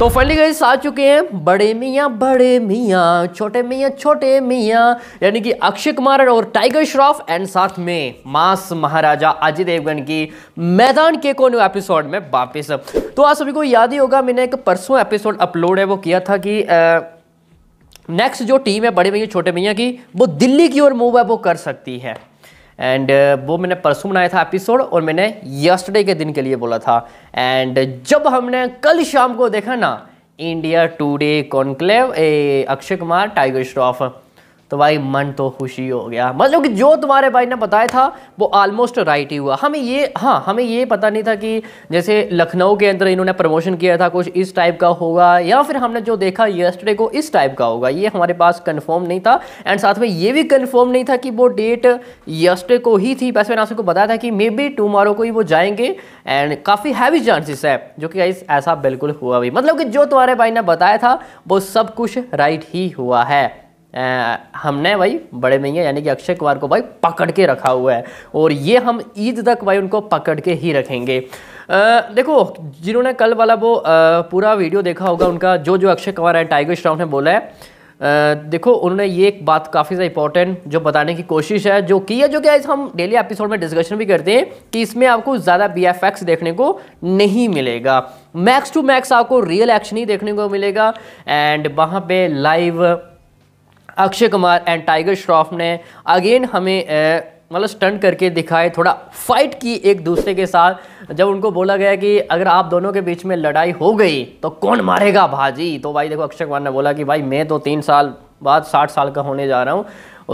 तो finally guys आ चुके हैं बड़े मियाँ बड़े मियाँ छोटे मियाँ छोटे मियाँ यानी कि अक्षय कुमार और टाइगर श्रॉफ एंड साथ में मास महाराजा अजय देवगन की मैदान के कोने एपिसोड में वापिस तो आप सभी को याद ही होगा मैंने एक परसों एपिसोड अपलोड है वो किया था कि आ, नेक्स्ट जो टीम है बड़े भैया छोटे भैया की वो दिल्ली की ओर मूव है वो कर सकती है एंड uh, वो मैंने परसों बनाया था एपिसोड और मैंने यस्टरडे के दिन के लिए बोला था एंड जब हमने कल शाम को देखा ना इंडिया टूडे कॉन्क्लेव ए अक्षय कुमार टाइगर श्रॉफ तो भाई मन तो खुशी हो गया मतलब कि जो तुम्हारे भाई ने बताया था वो ऑलमोस्ट राइट ही हुआ हमें ये हाँ हमें ये पता नहीं था कि जैसे लखनऊ के अंदर इन्होंने प्रमोशन किया था कुछ इस टाइप का होगा या फिर हमने जो देखा यस्टरडे को इस टाइप का होगा ये हमारे पास कन्फर्म नहीं था एंड साथ में ये भी कन्फर्म नहीं था कि वो डेट यस्टरडे को ही थी वैसे मैंने आपको बताया था कि मे बी टूमारो को ही वो जाएंगे एंड काफ़ी हैवी चांसेस है जो कि ऐसा बिल्कुल हुआ भी मतलब कि जो तुम्हारे भाई ने बताया था वो सब कुछ राइट ही हुआ है हमने भाई बड़े भैया यानी कि अक्षय कुमार को भाई पकड़ के रखा हुआ है और ये हम ईद तक भाई उनको पकड़ के ही रखेंगे आ, देखो जिन्होंने कल वाला वो आ, पूरा वीडियो देखा होगा उनका जो जो अक्षय कुमार है टाइगर श्रॉफ ने बोला है आ, देखो उन्होंने ये एक बात काफ़ी ज़्यादा इंपॉर्टेंट जो बताने की कोशिश है जो की है जो कि आज हम डेली एपिसोड में डिस्कशन भी करते हैं कि इसमें आपको ज़्यादा बी देखने को नहीं मिलेगा मैक्स टू मैक्स आपको रियल एक्शन ही देखने को मिलेगा एंड वहाँ पे लाइव अक्षय कुमार एंड टाइगर श्रॉफ ने अगेन हमें मतलब स्टंट करके दिखाए थोड़ा फाइट की एक दूसरे के साथ जब उनको बोला गया कि अगर आप दोनों के बीच में लड़ाई हो गई तो कौन मारेगा भाजी तो भाई देखो अक्षय कुमार ने बोला कि भाई मैं तो तीन साल बाद साठ साल का होने जा रहा हूँ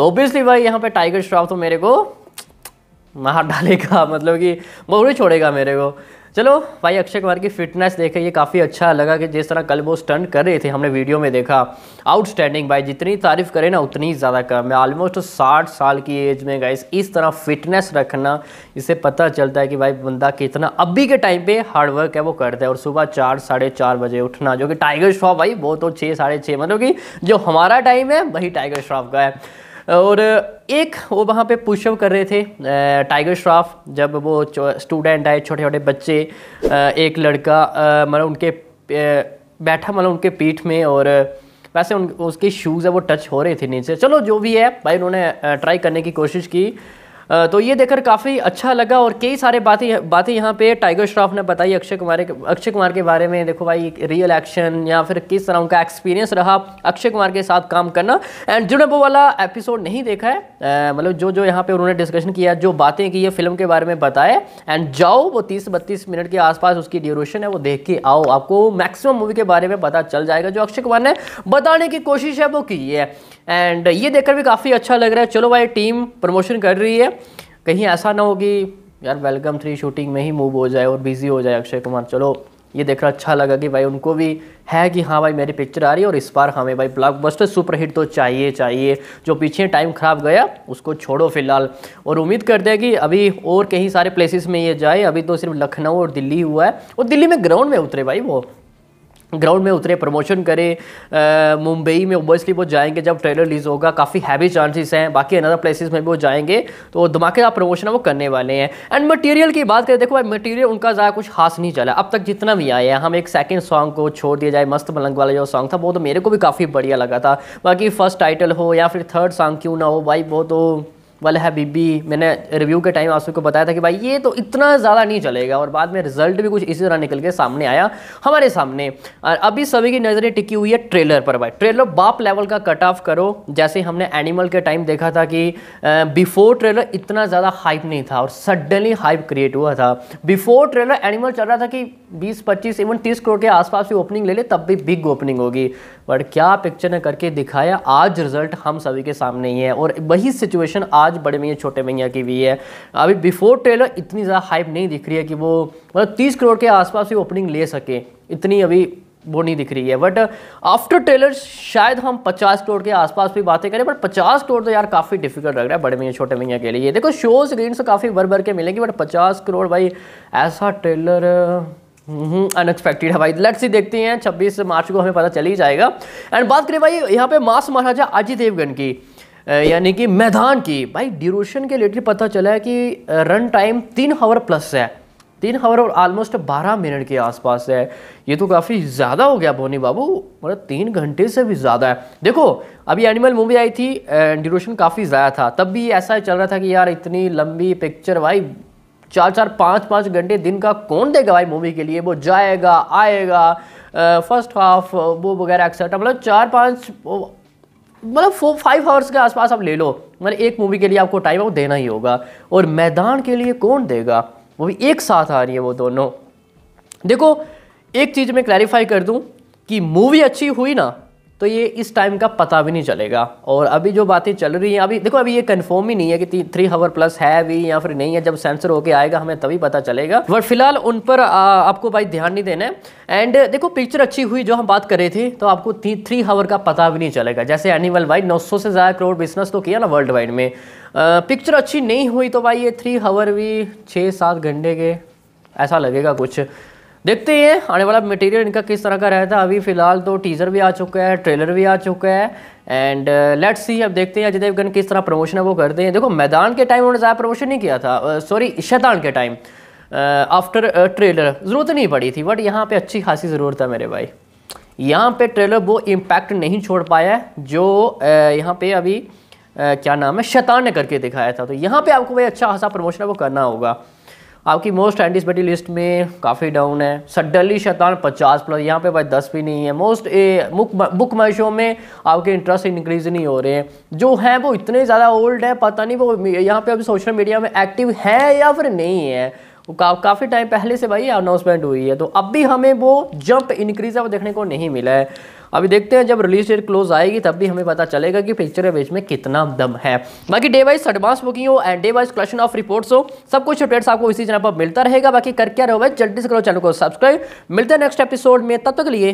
ओब्वियसली भाई यहाँ पे टाइगर श्रॉफ तो मेरे को मार डालेगा मतलब कि वो छोड़ेगा मेरे को चलो भाई अक्षय कुमार की फिटनेस देखे ये काफ़ी अच्छा लगा कि जिस तरह कल वो स्टंट कर रहे थे हमने वीडियो में देखा आउटस्टैंडिंग भाई जितनी तारीफ करें ना उतनी ज़्यादा कम है ऑलमोस्ट साठ साल की एज में गाइस इस तरह फिटनेस रखना इससे पता चलता है कि भाई बंदा कितना अभी के टाइम पे हार्डवर्क है वो करता है और सुबह चार साढ़े चार बजे उठना जो कि टाइगर श्रॉफ भाई वो तो छः साढ़े छः मतलब कि जो हमारा टाइम है वही टाइगर श्रॉफ का है और एक वो वहाँ पे पुशअप कर रहे थे टाइगर श्राफ जब वो स्टूडेंट आए छोटे छोटे बच्चे एक लड़का मतलब उनके बैठा मतलब उनके पीठ में और वैसे उन उसके शूज़ है वो टच हो रहे थे नीचे चलो जो भी है भाई उन्होंने ट्राई करने की कोशिश की तो ये देखकर काफ़ी अच्छा लगा और कई सारे बातें बातें यहाँ पे टाइगर श्रॉफ ने बताई अक्षय कुमार के अक्षय कुमार के बारे में देखो भाई रियल एक्शन या फिर किस तरह उनका एक्सपीरियंस रहा अक्षय कुमार के साथ काम करना एंड जिन्होंने वो वाला एपिसोड नहीं देखा है मतलब जो जो यहाँ पे उन्होंने डिस्कशन किया जो बातें की है फिल्म के बारे में बताए एंड जाओ वो तीस बत्तीस मिनट के आसपास उसकी ड्यूरेशन है वो देख के आओ आपको मैक्सिमम मूवी के बारे में पता चल जाएगा जो अक्षय कुमार ने बताने की कोशिश है वो की है एंड ये देखकर भी काफ़ी अच्छा लग रहा है चलो भाई टीम प्रमोशन कर रही है कहीं ऐसा ना हो कि यार वेलकम थ्री शूटिंग में ही मूव हो जाए और बिज़ी हो जाए अक्षय कुमार चलो ये देखकर अच्छा लगा कि भाई उनको भी है कि हाँ भाई मेरी पिक्चर आ रही है और इस बार हमें भाई ब्लॉकबस्टर सुपरहिट तो चाहिए चाहिए जो पीछे टाइम ख़राब गया उसको छोड़ो फिलहाल और उम्मीद करते हैं कि अभी और कहीं सारे प्लेसेस में ये जाए अभी तो सिर्फ लखनऊ और दिल्ली हुआ है और दिल्ली में ग्राउंड में उतरे भाई वो ग्राउंड में उतरे प्रमोशन करें मुंबई में ओबियसली वो जाएंगे जब ट्रेलर रिलीज़ होगा काफ़ी हैवी चांसेस हैं बाकी अनदर प्लेसेस में भी वो जाएंगे तो धमाकेदार प्रमोशन वो करने वाले हैं एंड मटेरियल की बात करें देखो भाई मटेरियल उनका ज़्यादा कुछ खास नहीं चला अब तक जितना भी आया है हम एक सेकेंड सॉन्ग को छोड़ दिया जाए मस्त मलंग वाला जो सॉन्ग था वो तो मेरे को भी काफ़ी बढ़िया लगा था बाकी फर्स्ट टाइटल हो या फिर थर्ड सॉन्ग क्यों ना हो भाई वो तो है हबीबी मैंने रिव्यू के टाइम आप सबको बताया था कि भाई ये तो इतना ज़्यादा नहीं चलेगा और बाद में रिजल्ट भी कुछ इसी तरह निकल के सामने आया हमारे सामने अभी सभी की नज़रें टिकी हुई है ट्रेलर पर भाई ट्रेलर बाप लेवल का कट ऑफ करो जैसे हमने एनिमल के टाइम देखा था कि बिफोर ट्रेलर इतना ज़्यादा हाइप नहीं था और सडनली हाइप क्रिएट हुआ था बिफोर ट्रेलर एनिमल चल रहा था कि बीस पच्चीस इवन तीस करोड़ के आसपास भी ओपनिंग ले ले तब भी बिग ओपनिंग होगी बट क्या पिक्चर ने करके दिखाया आज रिजल्ट हम सभी के सामने ही है और वही सिचुएशन आज बड़े मैया छोटे मैया की भी है अभी बिफोर ट्रेलर इतनी ज़्यादा हाइप नहीं दिख रही है कि वो मतलब तीस करोड़ के आसपास भी ओपनिंग ले सके इतनी अभी वो नहीं दिख रही है बट आफ्टर ट्रेलर शायद हम 50 करोड़ के आसपास भी बातें करें बट 50 करोड़ तो यार काफ़ी डिफिकल्ट लग रहा है बड़े भैया छोटे भैया के लिए देखो शो तो स्क्रीन से काफ़ी भर भर के मिलेंगे बट 50 करोड़ भाई ऐसा ट्रेलर अनएक्सपेक्टेड है भाई लेट्स सी देखते हैं 26 मार्च को हमें पता चल ही जाएगा एंड बात करें भाई यहाँ पे मास महाराजा अजय देवगन की यानी कि मैदान की भाई ड्यूरेशन के रिलेटेड पता चला है कि रन टाइम तीन हावर प्लस है तीन हावर और ऑलमोस्ट बारह मिनट के आसपास है ये तो काफ़ी ज़्यादा हो गया बोनी बाबू मतलब तीन घंटे से भी ज़्यादा है देखो अभी एनिमल मूवी आई थी ड्यूरेशन काफ़ी ज़्यादा था तब भी ऐसा चल रहा था कि यार इतनी लंबी पिक्चर भाई चार चार पाँच पाँच घंटे दिन का कौन देगा भाई मूवी के लिए वो जाएगा आएगा फर्स्ट हाफ वो वगैरह एक्सेट्रा मतलब चार पाँच मतलब फोर फाइव आवर्स के आसपास आप ले लो मतलब एक मूवी के लिए आपको टाइम आपको देना ही होगा और मैदान के लिए कौन देगा वो भी एक साथ आ रही है वो दोनों देखो एक चीज़ मैं क्लैरिफाई कर दूँ कि मूवी अच्छी हुई ना तो ये इस टाइम का पता भी नहीं चलेगा और अभी जो बातें चल रही हैं अभी देखो अभी ये कंफर्म ही नहीं है कि थ्री हावर प्लस है भी या फिर नहीं है जब सेंसर होके आएगा हमें तभी पता चलेगा बट फिलहाल उन पर आ, आपको भाई ध्यान नहीं देना है एंड देखो पिक्चर अच्छी हुई जो हम बात कर रहे थे तो आपको थ्री हावर का पता भी नहीं चलेगा जैसे एनिमल वाइड नौ से ज़्यादा करोड़ बिजनेस तो किया ना वर्ल्ड वाइड में पिक्चर अच्छी नहीं हुई तो भाई ये थ्री हावर भी छः सात घंटे के ऐसा लगेगा कुछ देखते हैं आने वाला मटेरियल इनका किस तरह का रहता है अभी फ़िलहाल तो टीज़र भी आ चुका है ट्रेलर भी आ चुका है एंड लेट्स सी अब देखते हैं अजय देवगन किस तरह प्रमोशन है वो करते हैं देखो मैदान के टाइम उन्होंने ज़्यादा प्रमोशन नहीं किया था सॉरी uh, शैतान के टाइम आफ्टर ट्रेलर ज़रूरत नहीं पड़ी थी बट यहाँ पे अच्छी खासी ज़रूरत है मेरे भाई यहाँ पर ट्रेलर वो इम्पैक्ट नहीं छोड़ पाया जो uh, यहाँ पे अभी uh, क्या नाम है शैतान ने करके दिखाया था तो यहाँ पर आपको भाई अच्छा खासा प्रमोशन है वो करना होगा आपकी मोस्ट एंटीसपेटी लिस्ट में काफ़ी डाउन है सडनली शैतान 50 प्लस यहाँ पे भाई 10 भी नहीं है most a book book show में आपके इंटरेस्ट इंक्रीज नहीं हो रहे हैं जो हैं वो इतने ज़्यादा ओल्ड है पता नहीं वो यहाँ पे अभी सोशल मीडिया में एक्टिव है या फिर नहीं है का, काफ़ी टाइम पहले से भाई अनाउंसमेंट हुई है तो अब भी हमें वो जंप इंक्रीज है वो देखने को नहीं मिला है अभी देखते हैं जब रिलीज डेट क्लोज आएगी तब भी हमें पता चलेगा कि पिक्चर बेच में कितना दम है बाकी डे वाइज एडवांस बुकिंग हो and day wise collection of reports हो सब कुछ अपडेट्स आपको इसी चैनल पर मिलता रहेगा बाकी कर क्या रहो भाई जल्दी से करो चैनल को सब्सक्राइब मिलते हैं नेक्स्ट एपिसोड में तब तक लिए